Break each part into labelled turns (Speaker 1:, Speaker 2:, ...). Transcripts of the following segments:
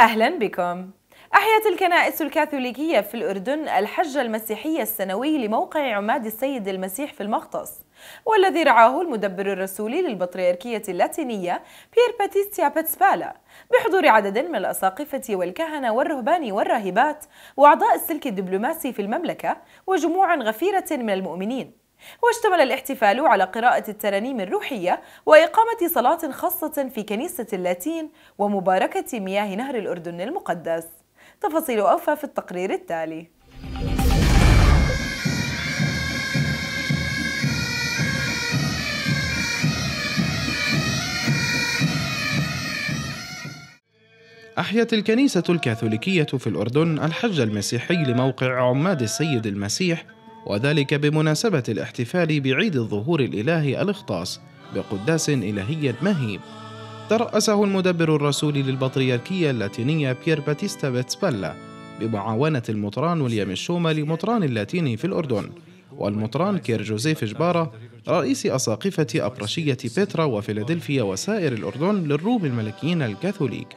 Speaker 1: أهلا بكم أحيت الكنائس الكاثوليكية في الأردن الحج المسيحي السنوي لموقع عماد السيد المسيح في المغطس والذي رعاه المدبر الرسولي للبطريركية اللاتينية بيير باتيستيا باتسبالا بحضور عدد من الأساقفة والكهنة والرهبان والراهبات وأعضاء السلك الدبلوماسي في المملكة وجموع غفيرة من المؤمنين واشتمل الاحتفال على قراءة الترانيم الروحية وإقامة صلاة خاصة في كنيسة اللاتين ومباركة مياه نهر الأردن المقدس تفاصيل أوفى في التقرير التالي أحيت الكنيسة الكاثوليكية في الأردن الحج المسيحي لموقع عماد السيد المسيح وذلك بمناسبة الاحتفال بعيد الظهور الإلهي الإخطاص بقداس إلهي مهيب ترأسه المدبر الرسولي للبطريركية اللاتينية بيير باتيستا باتسبالا بمعاونة المطران وليام الشومة لمطران اللاتيني في الأردن والمطران كير جوزيف جبارة رئيس أساقفة أبرشية بيترا وفيلادلفيا وسائر الأردن للروم الملكيين الكاثوليك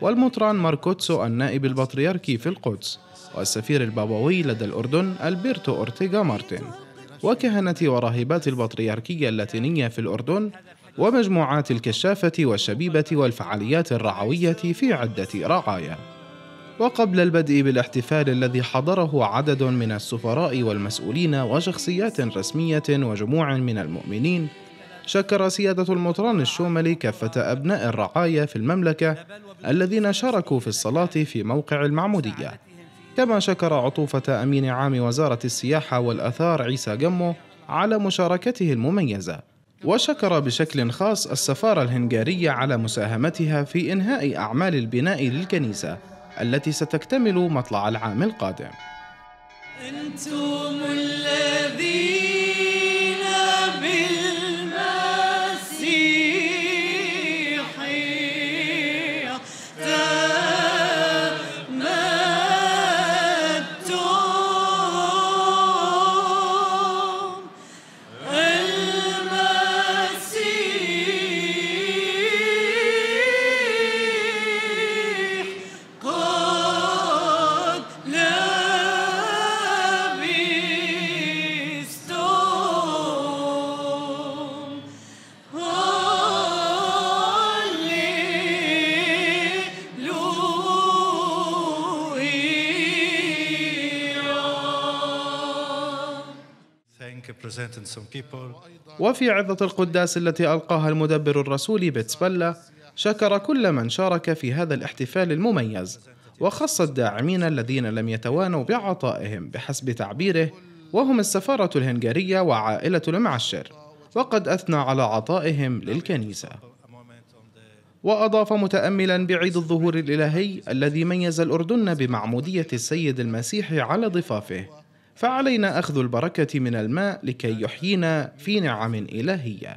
Speaker 1: والمطران ماركوتسو النائب البطريركي في القدس والسفير البابوي لدى الأردن ألبرتو أورتيغا مارتن وكهنة وراهبات البطريركية اللاتينية في الأردن ومجموعات الكشافة والشبيبة والفعاليات الرعوية في عدة رعايا وقبل البدء بالاحتفال الذي حضره عدد من السفراء والمسؤولين وشخصيات رسمية وجموع من المؤمنين شكر سيادة المطران الشوملي كافة أبناء الرعاية في المملكة الذين شاركوا في الصلاة في موقع المعمودية كما شكر عطوفة أمين عام وزارة السياحة والأثار عيسى جمو على مشاركته المميزة وشكر بشكل خاص السفارة الهنغارية على مساهمتها في إنهاء أعمال البناء للكنيسة التي ستكتمل مطلع العام القادم وفي عظة القداس التي ألقاها المدبر الرسولي بيتسبلا شكر كل من شارك في هذا الاحتفال المميز وخص الداعمين الذين لم يتوانوا بعطائهم بحسب تعبيره وهم السفارة الهنغارية وعائلة المعشر وقد أثنى على عطائهم للكنيسة وأضاف متأملا بعيد الظهور الإلهي الذي ميز الأردن بمعمودية السيد المسيح على ضفافه فعلينا اخذ البركه من الماء لكي يحيينا في نعم الهيه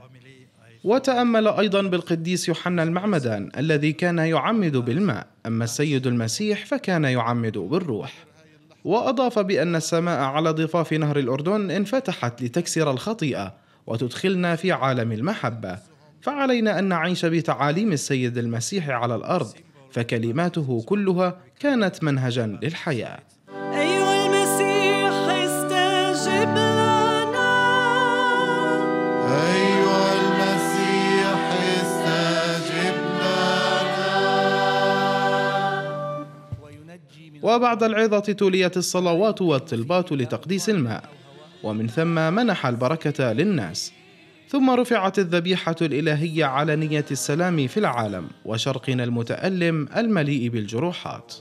Speaker 1: وتامل ايضا بالقديس يوحنا المعمدان الذي كان يعمد بالماء اما السيد المسيح فكان يعمد بالروح واضاف بان السماء على ضفاف نهر الاردن انفتحت لتكسر الخطيئه وتدخلنا في عالم المحبه فعلينا ان نعيش بتعاليم السيد المسيح على الارض فكلماته كلها كانت منهجا للحياه وبعد العظة توليت الصلوات والطلبات لتقديس الماء ومن ثم منح البركة للناس ثم رفعت الذبيحة الإلهية على نية السلام في العالم وشرقنا المتألم المليء بالجروحات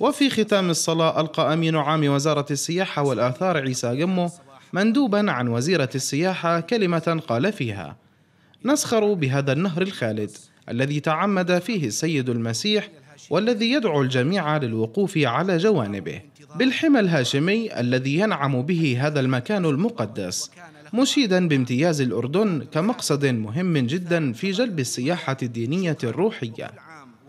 Speaker 1: وفي ختام الصلاة ألقى أمين عام وزارة السياحة والآثار عيسى جمو مندوبا عن وزيرة السياحة كلمة قال فيها: نسخر بهذا النهر الخالد الذي تعمد فيه السيد المسيح والذي يدعو الجميع للوقوف على جوانبه بالحمى الهاشمي الذي ينعم به هذا المكان المقدس مشيدا بامتياز الاردن كمقصد مهم جدا في جلب السياحه الدينيه الروحيه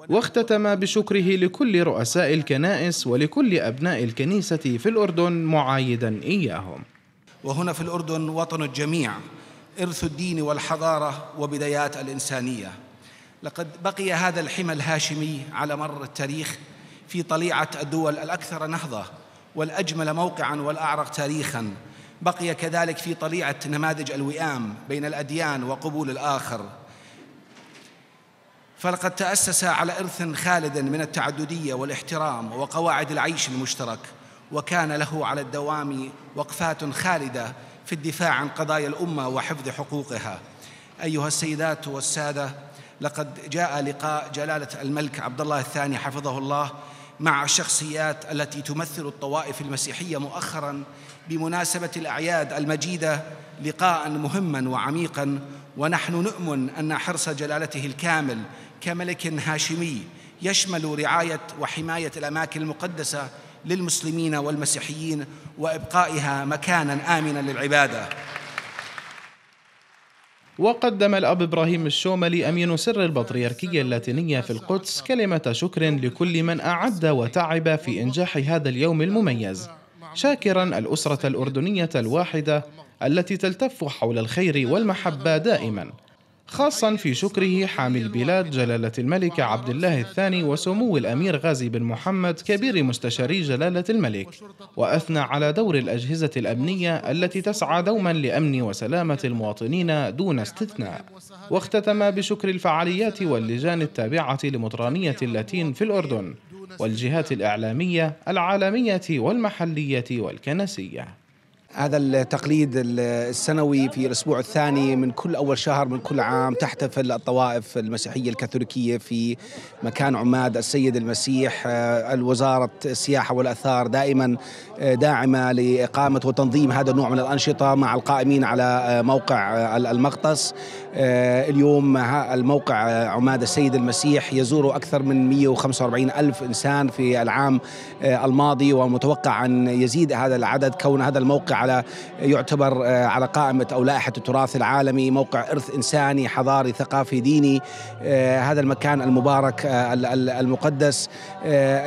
Speaker 1: واختتم بشكره لكل رؤساء الكنائس ولكل أبناء الكنيسة في الأردن معايدا إياهم
Speaker 2: وهنا في الأردن وطن الجميع إرث الدين والحضارة وبدايات الإنسانية لقد بقي هذا الحمى الهاشمي على مر التاريخ في طليعة الدول الأكثر نهضة والأجمل موقعا والأعرق تاريخا بقي كذلك في طليعة نماذج الوئام بين الأديان وقبول الآخر فلقد تأسس على إرث خالد من التعددية والاحترام وقواعد العيش المشترك وكان له على الدوام وقفات خالدة في الدفاع عن قضايا الأمة وحفظ حقوقها أيها السيدات والسادة لقد جاء لقاء جلالة الملك عبد الله الثاني حفظه الله مع الشخصيات التي تمثل الطوائف المسيحية مؤخرا بمناسبة الأعياد المجيدة لقاء مهما وعميقا ونحن نؤمن أن حرص جلالته الكامل كملك هاشمي يشمل رعاية وحماية الأماكن المقدسة للمسلمين والمسيحيين وإبقائها مكانا آمنا للعبادة
Speaker 1: وقدم الأب إبراهيم الشوملي أمين سر البطريركية اللاتينية في القدس كلمة شكر لكل من أعد وتعب في إنجاح هذا اليوم المميز شاكرا الأسرة الأردنية الواحدة التي تلتف حول الخير والمحبة دائما خاصا في شكره حامي البلاد جلالة الملك عبد الله الثاني وسمو الأمير غازي بن محمد كبير مستشاري جلالة الملك وأثنى على دور الأجهزة الأمنية التي تسعى دوما لأمن وسلامة المواطنين دون استثناء واختتم بشكر الفعاليات واللجان التابعة لمطرانية اللاتين في الأردن والجهات الإعلامية العالمية
Speaker 2: والمحلية والكنسية هذا التقليد السنوي في الاسبوع الثاني من كل اول شهر من كل عام تحتفل الطوائف المسيحيه الكاثوليكيه في مكان عماد السيد المسيح آه، الوزاره السياحه والاثار دائما آه، داعمه لاقامه وتنظيم هذا النوع من الانشطه مع القائمين على آه، موقع المغطس اليوم الموقع عماد السيد المسيح يزوره اكثر من 145 الف انسان في العام الماضي ومتوقع ان يزيد هذا العدد كون هذا الموقع على يعتبر آه، على قائمة أو لائحة التراث العالمي موقع إرث إنساني حضاري ثقافي ديني آه، هذا المكان المبارك آه، المقدس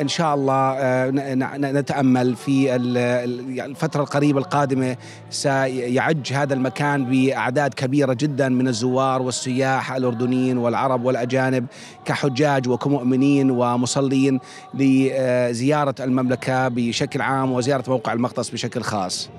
Speaker 2: إن شاء الله نتأمل في يعني الفترة القريبة القادمة سيعج هذا المكان بأعداد كبيرة جدا من الزوار والسياح الأردنيين والعرب والأجانب كحجاج وكمؤمنين ومصلين لزيارة المملكة بشكل عام وزيارة موقع المقدس بشكل خاص